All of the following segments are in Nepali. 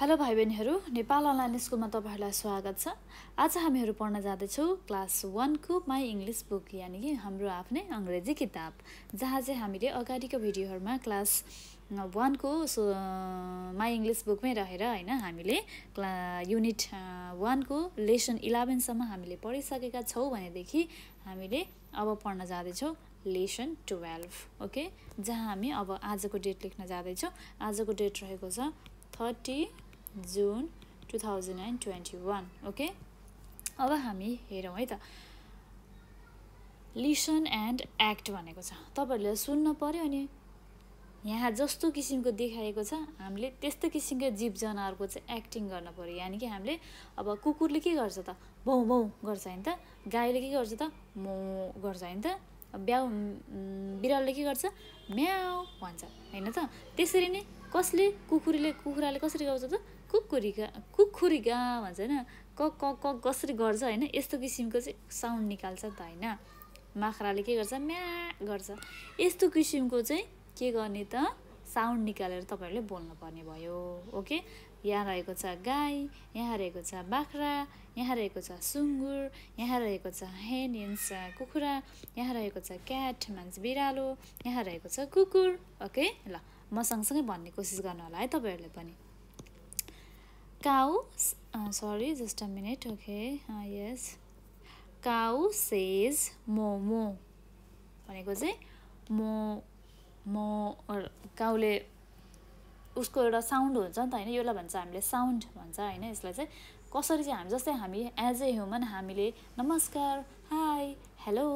हेलो भाइ बहिनीहरू नेपाल अनलाइन स्कुलमा तपाईँहरूलाई स्वागत छ आज हामीहरू पढ्न जाँदैछौँ क्लास वानको माई इङ्ग्लिस बुक यानि कि हाम्रो आफ्नै अङ्ग्रेजी किताब जहाँ चाहिँ हामीले अगाडिको भिडियोहरूमा क्लास वानको सो माई इङ्ग्लिस बुकमै रहेर होइन हामीले क्ला युनिट वानको लेसन इलेभेनसम्म हामीले पढिसकेका छौँ भनेदेखि हामीले अब पढ्न जाँदैछौँ लेसन टुवेल्भ ओके जहाँ हामी अब आजको डेट लेख्न जाँदैछौँ आजको डेट रहेको छ thirty June two thousand and twenty one okay अब हामी हेरौँ है त लिसन एन्ड एक्ट भनेको छ तपाईँहरूले सुन्न पऱ्यो अनि यहाँ जस्तो किसिमको देखाएको छ हामीले त्यस्तो किसिमको जीव जनावरको चाहिँ एक्टिङ गर्न पऱ्यो यानि कि हामीले अब कुकुरले के गर्छ त भौ भौ गर्छ होइन त गाईले के गर्छ त म गर्छ होइन त ब्याउ बिरालोले के गर्छ म्याउ भन्छ होइन त त्यसरी नै कसले कुकुरले कुखुराले कसरी गर्छ त कुकुरीका कुखुरीका भन्छ होइन क क क कसरी गर्छ होइन यस्तो किसिमको चाहिँ साउन्ड निकाल्छ त होइन माख्राले के गर्छ म्या गर्छ यस्तो किसिमको चाहिँ के गर्ने त साउन्ड निकालेर तपाईँहरूले बोल्नुपर्ने भयो ओके यहाँ रहेको छ गाई यहाँ रहेको छ बाख्रा यहाँ रहेको छ सुँगुर यहाँ रहेको छ हेन हेन्स कुखुरा यहाँ रहेको छ क्याट मान्छे बिरालो यहाँ रहेको छ कुकुर ओके ल म सँगसँगै भन्ने कोसिस गर्नु होला है तपाईँहरूले पनि cow uh, sorry just a minute okay uh, yes cow says momo भनेको चाहिँ मो मो काउले उसको एउटा साउन्ड हुन्छ नि त होइन यसलाई भन्छ हामीले साउन्ड भन्छ होइन यसलाई चाहिँ कसरी चाहिँ हामी जस्तै हामी एज ए ह्युमन हामीले नमस्कार hi hello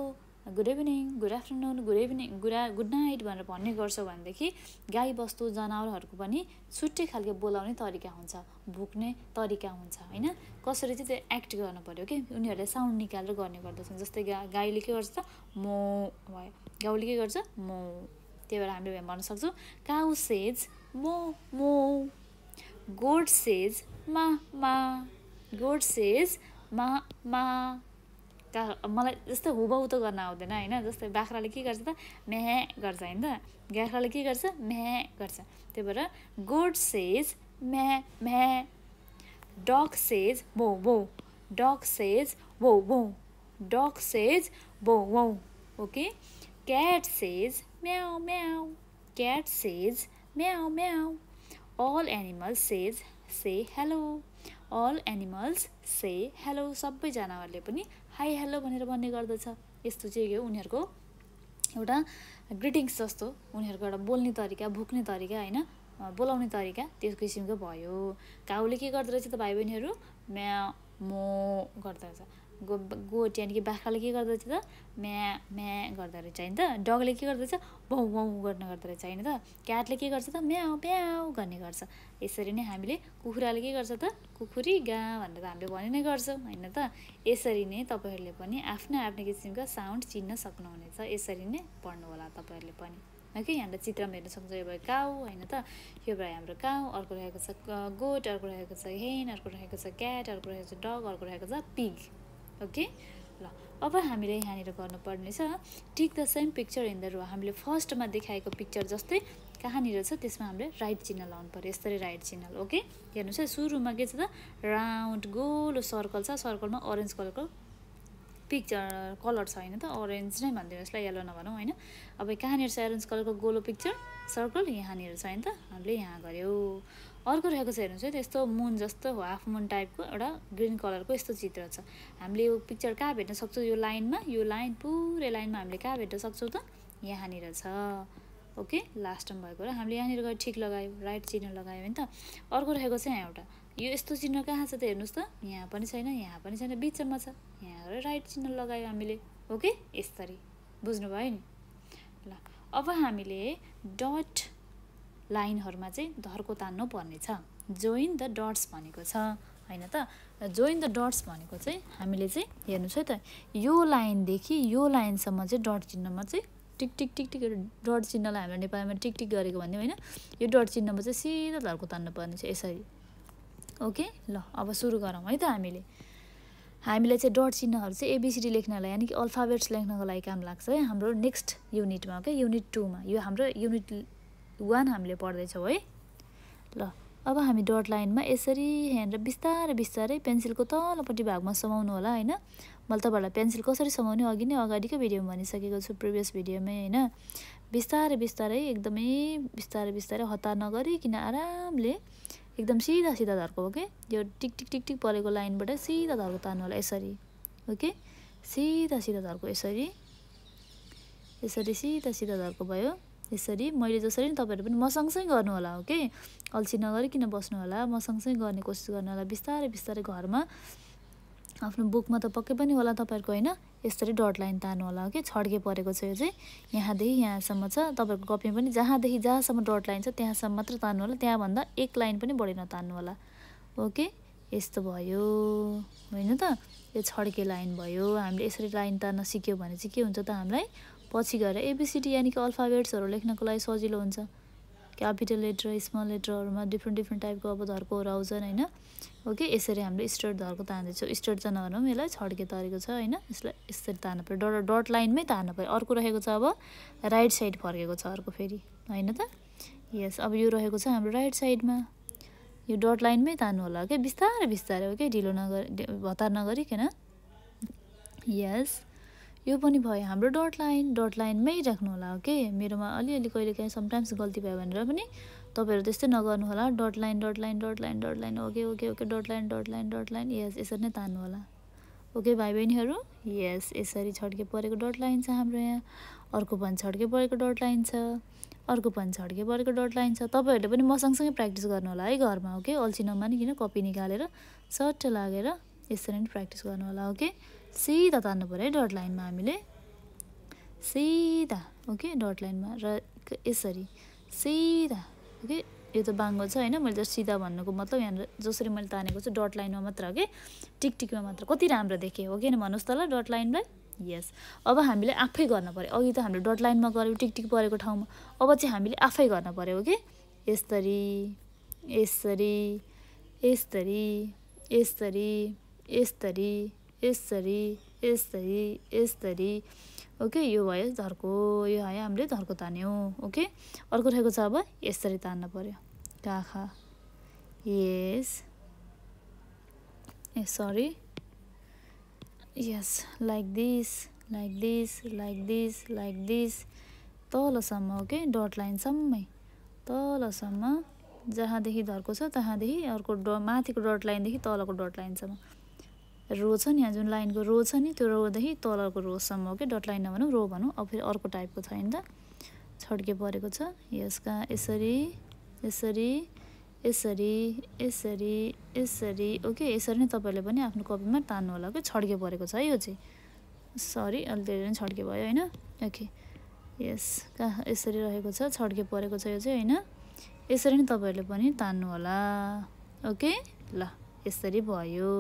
good evening good afternoon good evening good good night भनेर भन्ने गर्छौँ भनेदेखि गाईबस्तु जनावरहरूको पनि छुट्टै खालको बोलाउने तरिका हुन्छ भुक्ने तरिका हुन्छ होइन कसरी चाहिँ त्यो एक्ट गर्नु पऱ्यो कि उनीहरूले साउन्ड निकालेर गर्ने गर्दछन् जस्तै गा गाईले के गर्छ मो भयो गाउले के गर्छ मो त्यही भएर हामीले भन्न सक्छौँ काउ सेज मो मो गोड सेज मा मा गोड सेज मा मा मलाई जस्तै हुबहु त गर्न आउँदैन होइन जस्तै बाख्राले के गर्छ त म्याहे गर्छ होइन त बाख्राले के गर्छ म्याहे गर्छ त्यही भएर गोड सेज म्याह म्याह डग सेज भौ भौ डग सेज भौ भौ डग सेज भौ भौ okay cat says meow meow cat says meow meow all animals says say hello all animals say hello सबै जनावरले पनि हाई हेलो भनेर भन्ने गर्दछ यस्तो चाहिँ हो उनीहरूको एउटा ग्रिटिङ्स जस्तो उनीहरूको एउटा बोल्ने तरिका भुक्ने तरिका होइन बोलाउने तरिका त्यो किसिमको भयो काउले के रहेछ त भाइ बहिनीहरू म्या म रहेछ गो गोठ यानि कि बाख्राले के गर्दोरहेछ त म्या म्या गर्दो रहेछ होइन त डगले के गर्दोरहेछ भौ वाउ गर्ने गर्दो रहेछ होइन त क्याटले के गर्छ त म्याउ प्याउ गर्ने गर्छ यसरी नै हामीले कुखुराले के गर्छ त कुखुरी गा भनेर हामीले भने नै गर्छौँ होइन त यसरी नै तपाईँहरूले पनि आफ्नो आफ्नो किसिमका साउन्ड चिन्न सक्नुहुनेछ यसरी नै पढ्नु होला तपाईँहरूले पनि यहाँ त चित्रमा हेर्न सक्छ यो भयो काउ होइन त यो भयो हाम्रो काउ अर्को रहेको छ गोट अर्को रहेको छ हेन अर्को रहेको छ क्याट अर्को रहेको छ डग अर्को रहेको छ पिग ओके ल अब हामीले यहाँनिर छ tick the same picture in the row हामीले फर्स्टमा देखाएको पिक्चर जस्तै कहाँनिर छ त्यसमा हामीले राइट चिन्ह लाउनु पऱ्यो यस्तरी राइट चिन्ह ओके हेर्नुहोस् है सुरुमा के छ त राउन्ड गोलो सर्कल छ सर्कलमा अरेन्ज कलरको पिक्चर कलर छ होइन त अरेन्ज नै भनिदिनु यसलाई यल्लो नभनौँ होइन अब कहाँनिर छ एरेन्ज कलरको गोलो पिक्चर सर्कल यहाँनिर छ होइन त हामीले यहाँ गऱ्यौँ अर्को रहेको छ हेर्नुहोस् है त्यस्तो मुन जस्तो हो हाफ मुन टाइपको एउटा ग्रिन कलरको यस्तो चित्र छ हामीले यो पिक्चर कहाँ भेट्न सक्छौँ यो लाइनमा यो लाइन पुरै लाइनमा हामीले कहाँ भेट्न सक्छौँ त यहाँनिर छ ओके लास्ट भएको र हामीले यहाँनिर गएर ठिक लगायौँ राइट चिन्ह लगायौँ होइन त अर्को रहेको छ यहाँ एउटा यो यस्तो चिह्न कहाँ छ त हेर्नुहोस् त यहाँ पनि छैन यहाँ पनि छैन बिचमा छ यहाँ राइट चिह्न लगायो हामीले ओके यसरी बुझ्नुभयो नि ल अब हामीले डट लाइनहरूमा चाहिँ धर्को तान्नु पर्ने छ जोइन द डट्स भनेको छ होइन त जोइन द डट्स भनेको चाहिँ हामीले चाहिँ हेर्नुहोस् है त यो लाइनदेखि यो लाइनसम्म चाहिँ डट चिन्हमा चाहिँ टिक टिक टिक टिक डट चिन्हलाई हाम्रो नेपालीमा टिक टिक गरेको भन्यो होइन यो डट चिन्हमा चाहिँ सिधा धर्को तान्नुपर्ने छ यसरी ओके ल अब सुरु गरौँ है त हामीले हामीलाई चाहिँ डट चिह्नहरू चाहिँ एबिसिडी लेख्नलाई यानि कि अल्फाबेट्स लेख्नको लागि काम लाग्छ है हाम्रो नेक्स्ट युनिटमा ओके युनिट टूमा यो हाम्रो युनिट वान हामीले पढ्दैछौँ है ल अब हामी डट लाइनमा यसरी हेरेर बिस्तारै बिस्तारै पेन्सिलको तलपट्टि भागमा समाउनु होला होइन मैले तपाईँहरूलाई पेन्सिल कसरी समाउने अघि नै अगाडिको भिडियोमा भनिसकेको छु प्रिभियस भिडियोमै होइन बिस्तारै बिस्तारै एकदमै बिस्तारै बिस्तारै हतार नगरिकन आरामले एकदम सिधा सिधा धर्को ओके यो टिक टिक टिक टिक परेको लाइनबाट सिधा धर्को तान्नु होला यसरी ओके सिधा सिधा धर्को यसरी यसरी सिधा सिधा धर्को भयो यसरी मैले जसरी नि तपाईँहरू पनि सँगसँगै गर्नु होला ओके अल्छी नगरिकन बस्नु होला म सँगसँगै गर्ने कोसिस गर्नु होला बिस्तारै बिस्तारै घरमा आफ्नो बुकमा त पक्कै पनि होला तपाईँहरूको होइन यसरी डट लाइन तान्नु होला कि छड्के परेको छ यो चाहिँ यहाँदेखि यहाँसम्म छ तपाईँहरूको कपीमा पनि जहाँदेखि जहाँसम्म डट लाइन छ त्यहाँसम्म मात्र तान्नु होला त्यहाँभन्दा एक लाइन पनि बढी नतान्नु होला ओके यस्तो भयो होइन त यो छड्के लाइन भयो हामीले यसरी लाइन तान्न सिक्यो भने चाहिँ के हुन्छ त हामीलाई पछि गएर एबिसिडी यानि कि अल्फाबेट्सहरू लेख्नको लागि सजिलो हुन्छ क्यापिटल लेटर स्मल लेटरहरूमा डिफ्रेन्ट डिफ्रेन्ट टाइपको अब धर्कोहरू आउँछन् होइन ओके यसरी हामीले स्ट्रेट धर्को तान्दैछौँ स्ट्रेट चाहिँ नभनौँ यसलाई छड्के तरेको छ होइन यसलाई यसरी तान्नु पऱ्यो डट डट लाइनमै तान्नु पऱ्यो अर्को रहेको छ अब राइट साइड फर्केको छ अर्को फेरि होइन त यस अब यो रहेको छ हाम्रो राइट साइडमा यो डट लाइनमै तान्नु होला ओके बिस्तारै बिस्तारै ओके ढिलो नगरी भतार नगरिकन यस यो पनि भयो हाम्रो डट लाइन डट लाइनमै राख्नु होला ओके मेरोमा अलिअलि कहिले काहीँ समटाइम्स गल्ती भयो भनेर पनि तपाईँहरू त्यस्तै होला dot line dot line dot line dot line okay okay okay dot line dot line dot line यस यसरी नै तान्नु होला ओके भाइ बहिनीहरू यस यसरी छड्के परेको डट लाइन छ हाम्रो यहाँ अर्को पनि छड्के परेको डट लाइन छ अर्को पनि छड्के परेको डट लाइन छ तपाईँहरूले पनि म सँगसँगै प्र्याक्टिस गर्नु होला है घरमा ओके अल्छी नमानिकन कपी निकालेर सट्ट लागेर यसरी नै प्र्याक्टिस गर्नु होला ओके सिधा तान्नु पऱ्यो है डट लाइनमा हामीले सिधा ओके डट लाइनमा र यसरी सिधा ओके यो त बाङ्गो छ होइन मैले जस्ट सिधा भन्नुको मतलब यहाँनिर जसरी मैले तानेको छु डट लाइनमा मात्र हो कि टिकटिकमा मात्र कति राम्रो देखेँ हो कि होइन भन्नुहोस् त ल डट लाइनलाई यस अब हामीले आफै गर्न पऱ्यो अघि त हामीले डट लाइनमा गऱ्यौँ टिकटिक परेको ठाउँमा अब चाहिँ हामीले आफै गर्न पऱ्यो हो कि यसरी यसरी यसरी यसरी यसरी यसरी यसरी यसरी ओके यो भयो झर्को यो है हामीले झर्को तान्यौँ ओके अर्को रहेको छ अब यसरी तान्नु पऱ्यो काखा यस ए सरी यस like this like this like this like this तलसम्म ओके डट लाइनसम्मै तलसम्म जहाँदेखि धर्को छ तहाँदेखि अर्को ड माथिको डट लाइनदेखि तलको डट लाइनसम्म रो छ नि यहाँ जुन लाइनको रो छ नि त्यो रोदेखि तलको रोसम्म हो कि डट लाइन नभनौँ रो भनौँ अब फेरि अर्को टाइपको छ नि त छड्के परेको छ यसका यसरी यसरी यसरी यसरी यसरी ओके यसरी नै तपाईँहरूले पनि आफ्नो कपीमा तान्नु होला कि छड्के परेको छ है यो चाहिँ सरी अलि धेरै नै छड्के भयो होइन ओके यस कहाँ यसरी रहेको छ छड्के परेको छ यो चाहिँ होइन यसरी नै तपाईँहरूले पनि तान्नु होला ओके ल यसरी भयो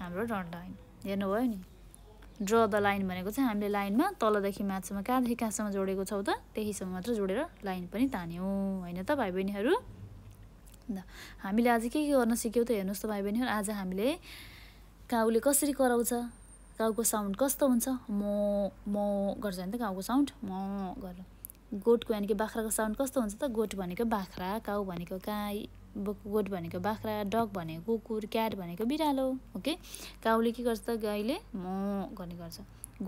हाम्रो डट लाइन हेर्नुभयो नि ड्र द लाइन भनेको चाहिँ हामीले लाइनमा तलदेखि माथिसम्म कहाँदेखि कहाँसम्म जोडेको छौँ त त्यहीसम्म मात्र जोडेर लाइन पनि तान्यौँ होइन त भाइ बहिनीहरू हामीले आज के के गर्न सिक्यौँ त हेर्नुहोस् त भाइ बहिनीहरू आज हामीले काउले कसरी कराउँछ काउको साउन्ड कस्तो हुन्छ म म गर्छ नि त काउको साउन्ड म गर गोठको यानि कि बाख्राको साउन्ड कस्तो हुन्छ त गोठ भनेको बाख्रा काउ भनेको गाई गोट भनेको बाख्रा डग भनेको कुकुर क्याट भनेको बिरालो ओके काउले के गर्छ त गाईले म गर्ने गर्छ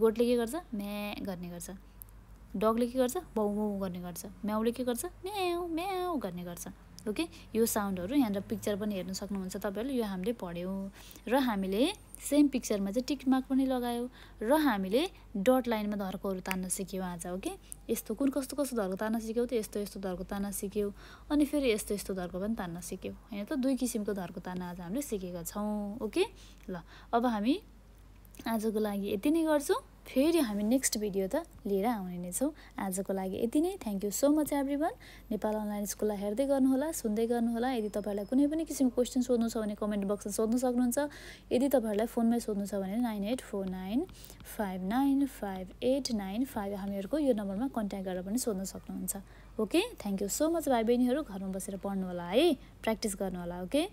गोठले के गर्छ म्या गर्ने गर्छ डगले के गर्छ भाउ गर्ने गर्छ म्याउले के गर्छ म्याउ म्याउ गर्ने गर्छ ओके यो साउन्डहरू यहाँनिर पिक्चर पनि हेर्न सक्नुहुन्छ तपाईँहरूले यो हामीले पढ्यौँ र हामीले सेम पिक्चरमा चाहिँ टिक मार्क पनि लगायौँ र हामीले डट लाइनमा धर्कोहरू तान्न सिक्यौँ आज ओके यस्तो कुन कस्तो कस्तो धर्को तान्न सिक्यौँ त यस्तो यस्तो धर्को तान्न सिक्यौँ अनि फेरि यस्तो यस्तो धर्को पनि तान्न सिक्यौँ होइन त दुई किसिमको धर्को तान्न आज हामीले सिकेका छौँ ओके ल अब हामी आजको लागि यति नै गर्छौँ फेरि हामी नेक्स्ट भिडियो त लिएर आउने नै छौँ आजको लागि यति नै thank you so much everyone Nepal online स्कुललाई हेर्दै गर्नुहोला सुन्दै गर्नुहोला यदि तपाईँहरूलाई कुनै पनि किसिमको क्वेसन सोध्नु छ भने कमेन्ट बक्समा सोध्नु सक्नुहुन्छ यदि तपाईँहरूलाई फोनमै सोध्नु छ भने nine eight four nine five nine five eight nine five हामीहरूको यो नम्बरमा कन्ट्याक्ट गरेर पनि सोध्न सक्नुहुन्छ okay thank you so much भाइ बहिनीहरू घरमा बसेर पढ्नु होला है प्र्याक्टिस होला ओके